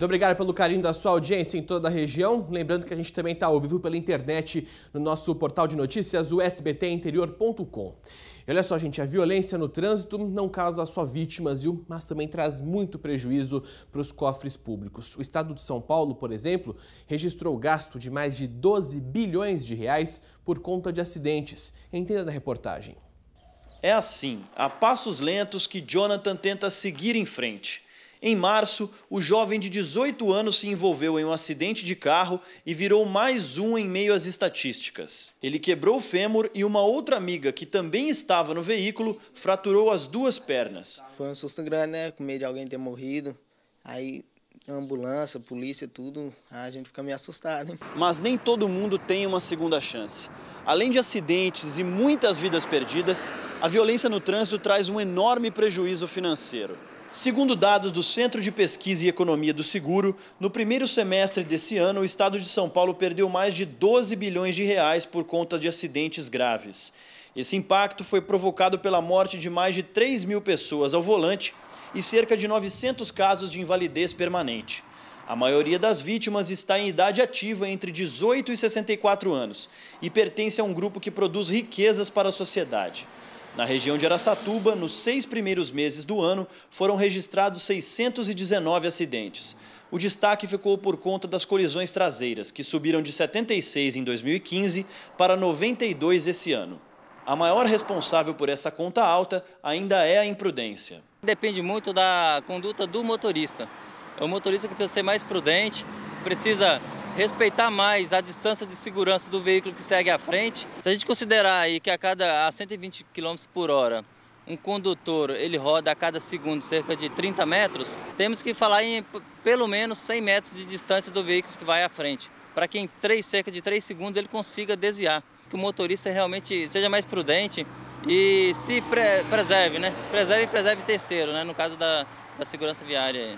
Muito obrigado pelo carinho da sua audiência em toda a região. Lembrando que a gente também está ao vivo pela internet no nosso portal de notícias, o sbtinterior.com. Olha só, gente, a violência no trânsito não causa só vítimas, viu? Mas também traz muito prejuízo para os cofres públicos. O estado de São Paulo, por exemplo, registrou gasto de mais de 12 bilhões de reais por conta de acidentes. Entenda a reportagem. É assim, a passos lentos que Jonathan tenta seguir em frente. Em março, o jovem de 18 anos se envolveu em um acidente de carro e virou mais um em meio às estatísticas. Ele quebrou o fêmur e uma outra amiga, que também estava no veículo, fraturou as duas pernas. Foi um susto grande, né? Com medo de alguém ter morrido. Aí ambulância, polícia, tudo, a gente fica meio assustado. Hein? Mas nem todo mundo tem uma segunda chance. Além de acidentes e muitas vidas perdidas, a violência no trânsito traz um enorme prejuízo financeiro. Segundo dados do Centro de Pesquisa e Economia do Seguro, no primeiro semestre desse ano, o estado de São Paulo perdeu mais de 12 bilhões de reais por conta de acidentes graves. Esse impacto foi provocado pela morte de mais de 3 mil pessoas ao volante e cerca de 900 casos de invalidez permanente. A maioria das vítimas está em idade ativa entre 18 e 64 anos e pertence a um grupo que produz riquezas para a sociedade. Na região de Araçatuba, nos seis primeiros meses do ano, foram registrados 619 acidentes. O destaque ficou por conta das colisões traseiras, que subiram de 76 em 2015 para 92 esse ano. A maior responsável por essa conta alta ainda é a imprudência. Depende muito da conduta do motorista. É o motorista que precisa ser mais prudente, precisa respeitar mais a distância de segurança do veículo que segue à frente. Se a gente considerar aí que a cada a 120 km por hora um condutor ele roda a cada segundo cerca de 30 metros, temos que falar em pelo menos 100 metros de distância do veículo que vai à frente, para que em três cerca de 3 segundos ele consiga desviar. Que o motorista realmente seja mais prudente e se pre preserve, né? Preserve e preserve terceiro, né? No caso da, da segurança viária.